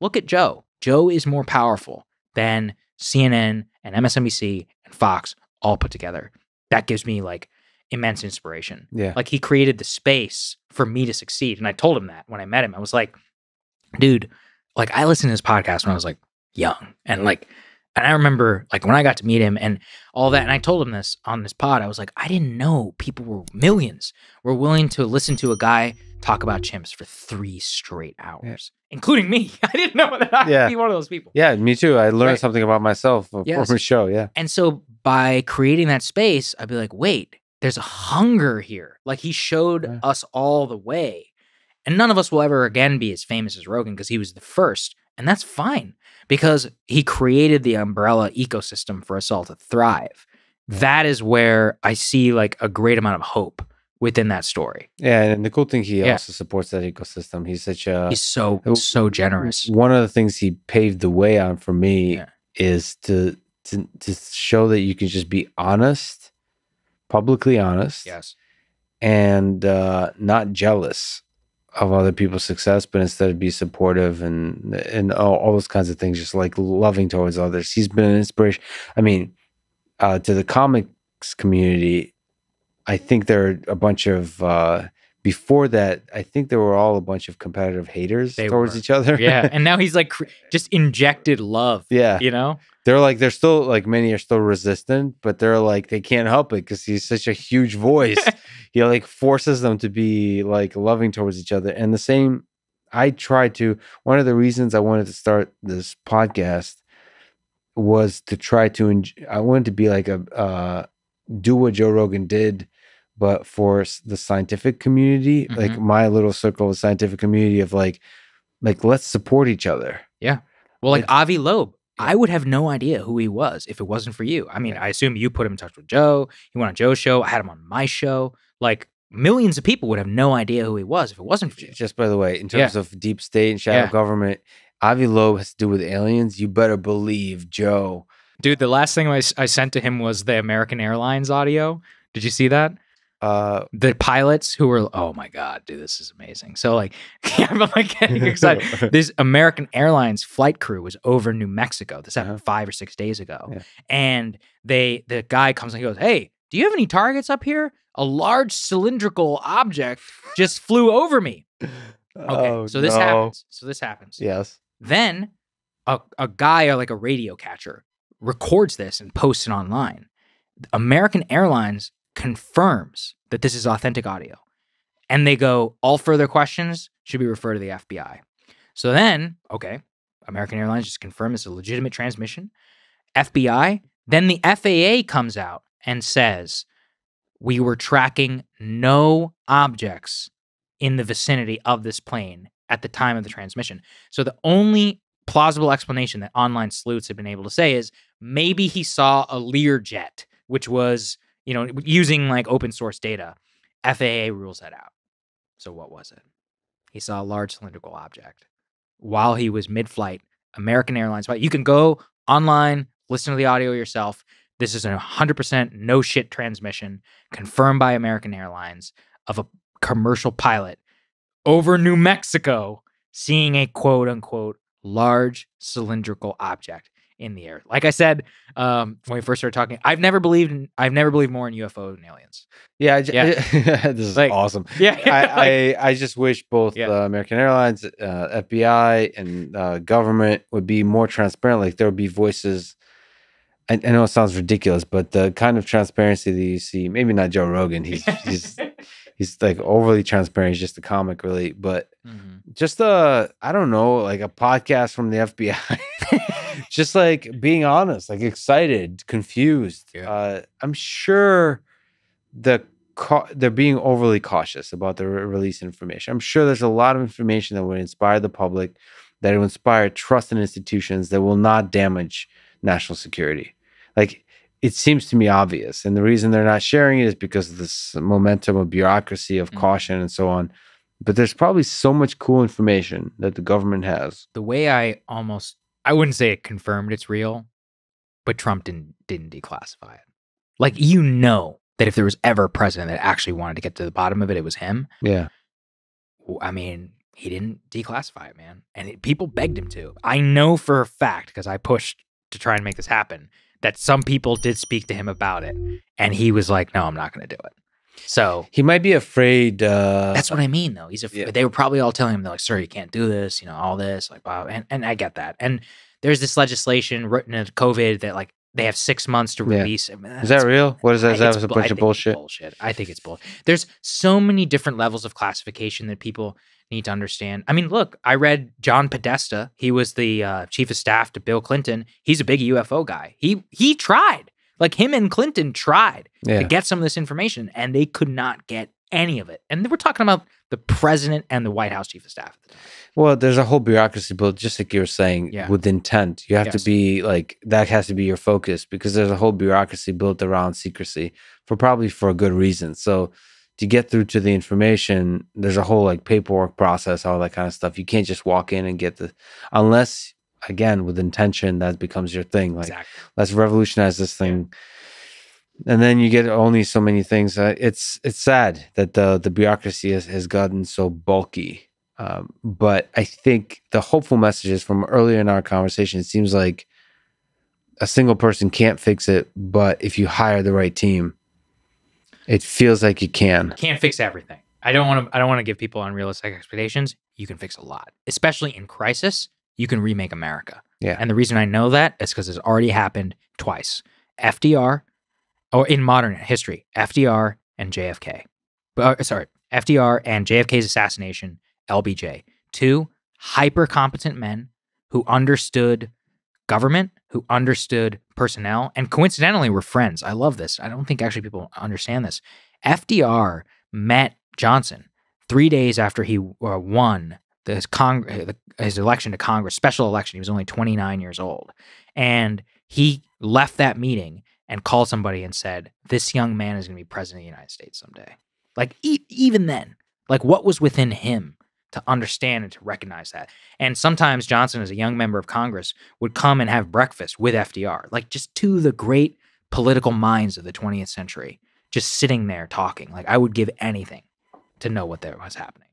Look at Joe. Joe is more powerful than CNN and MSNBC and Fox all put together. That gives me like immense inspiration. Yeah. Like he created the space for me to succeed. And I told him that when I met him. I was like, dude, like I listened to his podcast when I was like young. And like, and I remember like when I got to meet him and all that. And I told him this on this pod. I was like, I didn't know people were millions were willing to listen to a guy talk about chimps for three straight hours, yeah. including me. I didn't know that I'd yeah. be one of those people. Yeah, me too. I learned right. something about myself from the show. Yeah. And so by creating that space, I'd be like, wait, there's a hunger here. Like he showed yeah. us all the way. And none of us will ever again be as famous as Rogan because he was the first. And that's fine because he created the umbrella ecosystem for us all to thrive. That is where I see like a great amount of hope within that story. Yeah, and the cool thing he yeah. also supports that ecosystem. He's such a he's so so generous. One of the things he paved the way on for me yeah. is to, to to show that you can just be honest, publicly honest. Yes. And uh, not jealous of other people's success, but instead be supportive and and all, all those kinds of things, just like loving towards others. He's been an inspiration. I mean, uh, to the comics community, I think there are a bunch of uh, before that, I think they were all a bunch of competitive haters they towards were. each other. yeah, and now he's like just injected love. Yeah, you know, they're like they're still like many are still resistant, but they're like they can't help it because he's such a huge voice. he like forces them to be like loving towards each other, and the same. I tried to. One of the reasons I wanted to start this podcast was to try to. I wanted to be like a uh, do what Joe Rogan did but for the scientific community, mm-hmm. like my little circle of scientific community of like, like let's support each other. Yeah. Well, like it's, Avi Loeb, I would have no idea who he was if it wasn't for you. I mean, I assume you put him in touch with Joe. He went on Joe's show. I had him on my show. Like millions of people would have no idea who he was if it wasn't for you. Just by the way, in terms yeah. of deep state and shadow yeah. government, Avi Loeb has to do with aliens. You better believe Joe. Dude, the last thing I, I sent to him was the American Airlines audio. Did you see that? uh the pilots who were oh my god dude this is amazing so like i'm like getting excited this american airlines flight crew was over new mexico this happened uh-huh. five or six days ago yeah. and they the guy comes and he goes hey do you have any targets up here a large cylindrical object just flew over me okay oh, so this no. happens so this happens yes then a, a guy or like a radio catcher records this and posts it online american airlines confirms that this is authentic audio. And they go, all further questions should be referred to the FBI. So then, okay, American Airlines just confirmed it's a legitimate transmission. FBI, then the FAA comes out and says, we were tracking no objects in the vicinity of this plane at the time of the transmission. So the only plausible explanation that online sleuths have been able to say is maybe he saw a Learjet, which was you know, using like open source data. FAA rules that out. So what was it? He saw a large cylindrical object while he was mid-flight. American Airlines. You can go online, listen to the audio yourself. This is a 100% no shit transmission confirmed by American Airlines of a commercial pilot over New Mexico seeing a quote unquote large cylindrical object in the air. Like I said um, when we first started talking, I've never believed in, I've never believed more in UFO and aliens. Yeah, I, yeah. I, this is like, awesome. Yeah, I, like, I, I just wish both yeah. uh, American Airlines, uh, FBI, and uh, government would be more transparent. Like there would be voices. I, know it sounds ridiculous, but the kind of transparency that you see, maybe not Joe Rogan, he's he's he's like overly transparent. He's just a comic, really. But mm-hmm. just a, uh, I don't know, like a podcast from the FBI just like being honest, like excited, confused. Yeah. Uh, I'm sure the they're being overly cautious about the re release information. I'm sure there's a lot of information that would inspire the public, that will inspire trust in institutions that will not damage national security. Like it seems to me obvious, and the reason they're not sharing it is because of this momentum of bureaucracy, of mm -hmm. caution, and so on. But there's probably so much cool information that the government has. The way I almost I wouldn't say it confirmed it's real, but Trump didn't didn't declassify it. Like mm. you know that if there was ever a president that actually wanted to get to the bottom of it, it was him. Yeah. I mean, he didn't declassify it, man. And it, people begged him to. I know for a fact because I pushed to try and make this happen that some people did speak to him about it, and he was like, "No, I'm not going to do it." So he might be afraid. Uh, that's what I mean, though. He's afraid. Yeah. They were probably all telling him, "They're like, sir, you can't do this, you know, all this, like, wow. And, and I get that. And there's this legislation written in COVID that, like, they have six months to release. Yeah. I mean, is that real? What is that? Is that was a bunch of bullshit. bullshit. I think it's bullshit. There's so many different levels of classification that people need to understand. I mean, look, I read John Podesta. He was the uh, chief of staff to Bill Clinton. He's a big UFO guy. He he tried. Like him and Clinton tried yeah. to get some of this information and they could not get any of it. And we're talking about the president and the White House chief of staff. Well, there's a whole bureaucracy, but just like you were saying, yeah. with intent, you have yes. to be like that has to be your focus because there's a whole bureaucracy built around secrecy for probably for a good reason. So to get through to the information, there's a whole like paperwork process, all that kind of stuff. You can't just walk in and get the unless again with intention that becomes your thing like exactly. let's revolutionize this thing yeah. and then you get only so many things uh, it's it's sad that the the bureaucracy has, has gotten so bulky um, but i think the hopeful messages from earlier in our conversation it seems like a single person can't fix it but if you hire the right team it feels like you can you can't fix everything i don't want to i don't want to give people unrealistic expectations you can fix a lot especially in crisis you can remake America. Yeah. And the reason I know that is because it's already happened twice. FDR, or in modern history, FDR and JFK. But, uh, sorry, FDR and JFK's assassination, LBJ. Two hyper competent men who understood government, who understood personnel, and coincidentally were friends. I love this. I don't think actually people understand this. FDR met Johnson three days after he uh, won his, his election to Congress, special election. He was only 29 years old. And he left that meeting and called somebody and said, This young man is going to be president of the United States someday. Like, e even then, like, what was within him to understand and to recognize that? And sometimes Johnson, as a young member of Congress, would come and have breakfast with FDR, like, just two the great political minds of the 20th century, just sitting there talking. Like, I would give anything to know what there was happening.